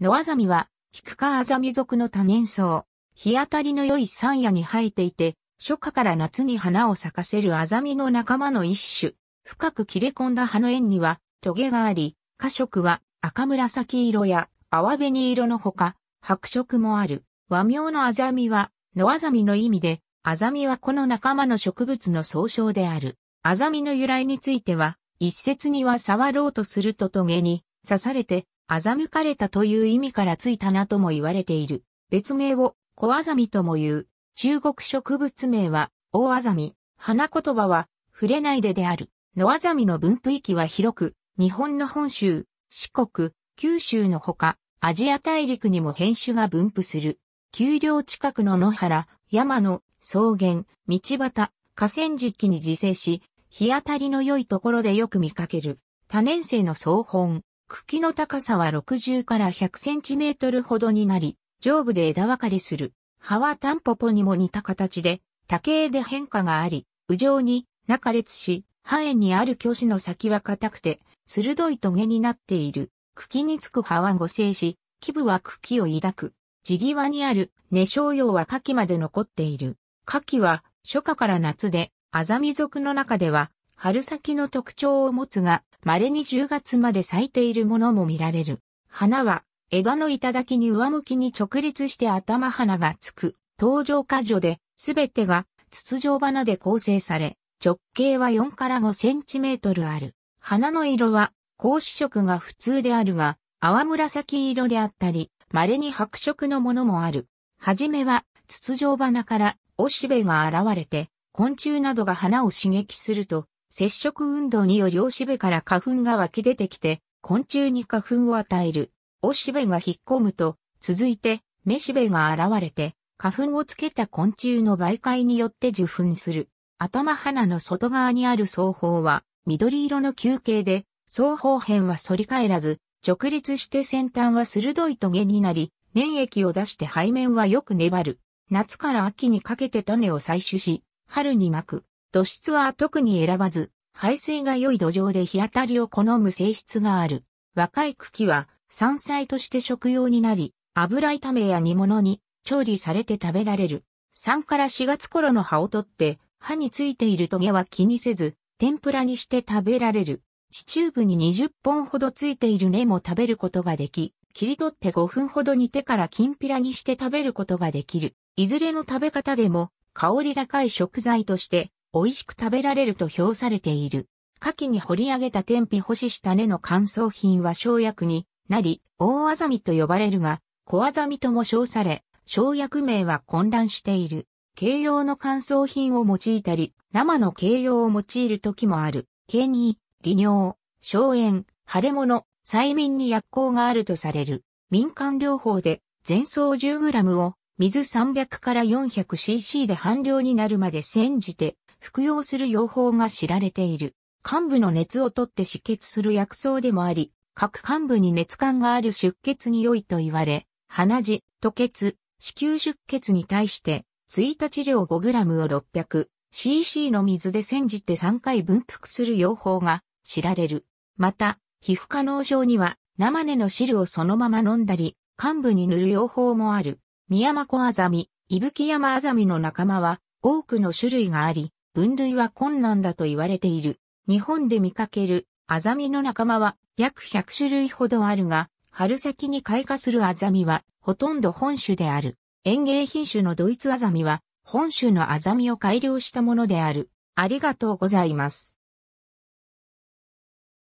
ノアザミは、キクカアザミ属の多年草。日当たりの良い山野に生えていて、初夏から夏に花を咲かせるアザミの仲間の一種。深く切れ込んだ葉の縁には、トゲがあり、花色は赤紫色や淡紅色のほか、白色もある。和名のアザミは、ノアザミの意味で、アザミはこの仲間の植物の総称である。アザミの由来については、一説には触ろうとするとトゲに刺されて欺かれたという意味からついたなとも言われている。別名を小アザミとも言う。中国植物名は大アザミ。花言葉は触れないでである。野アザミの分布域は広く、日本の本州、四国、九州のほか、アジア大陸にも変種が分布する。丘陵近くの野原、山の草原、道端、河川敷に自生し、日当たりの良いところでよく見かける。多年生の総本、茎の高さは60から100センチメートルほどになり、上部で枝分かれする。葉はタンポポにも似た形で、竹枝で変化があり、右上に中裂し、葉縁にある巨子の先は硬くて、鋭い棘になっている。茎につく葉は五生し、基部は茎を抱く。地際にある根生葉は夏季まで残っている。夏季は初夏から夏で、アザミ族の中では春先の特徴を持つが、稀に10月まで咲いているものも見られる。花は、枝の頂に上向きに直立して頭花がつく、登場花女で、すべてが筒状花で構成され、直径は4から5センチメートルある。花の色は、格子色が普通であるが、淡紫色であったり、稀に白色のものもある。はじめは、筒状花から、おしべが現れて、昆虫などが花を刺激すると、接触運動によりおしべから花粉が湧き出てきて、昆虫に花粉を与える。おしべが引っ込むと、続いて、めしべが現れて、花粉をつけた昆虫の媒介によって受粉する。頭鼻の外側にある双方は、緑色の球形で、双方辺は反り返らず、直立して先端は鋭い棘になり、粘液を出して背面はよく粘る。夏から秋にかけて種を採取し、春に巻く。土質は特に選ばず、排水が良い土壌で日当たりを好む性質がある。若い茎は山菜として食用になり、油炒めや煮物に調理されて食べられる。3から4月頃の葉を取って、歯についているトゲは気にせず、天ぷらにして食べられる。地中部に20本ほどついている根も食べることができ、切り取って5分ほど煮てからきんぴらにして食べることができる。いずれの食べ方でも、香り高い食材として美味しく食べられると評されている。牡蠣に掘り上げた天日干しした根の乾燥品は生薬になり、大アザミと呼ばれるが、小アザミとも称され、生薬名は混乱している。形容の乾燥品を用いたり、生の形容を用いる時もある。形に、利尿、消炎、腫れ物、催眠に薬効があるとされる。民間療法で、全層 10g を水300から 400cc で半量になるまで煎じて、服用する用法が知られている。患部の熱を取って止血する薬草でもあり、各患部に熱感がある出血に良いと言われ、鼻血、吐血、子宮出血に対して、追加治療 5g を 600cc の水で煎じて3回分服する用法が知られる。また、皮膚可能症には生根の汁をそのまま飲んだり、患部に塗る用法もある。ミヤマコアザミ、イブキヤマアザミの仲間は多くの種類があり、分類は困難だと言われている。日本で見かけるアザミの仲間は約100種類ほどあるが、春先に開花するアザミはほとんど本種である。園芸品種のドイツアザミは本種のアザミを改良したものである。ありがとうございます。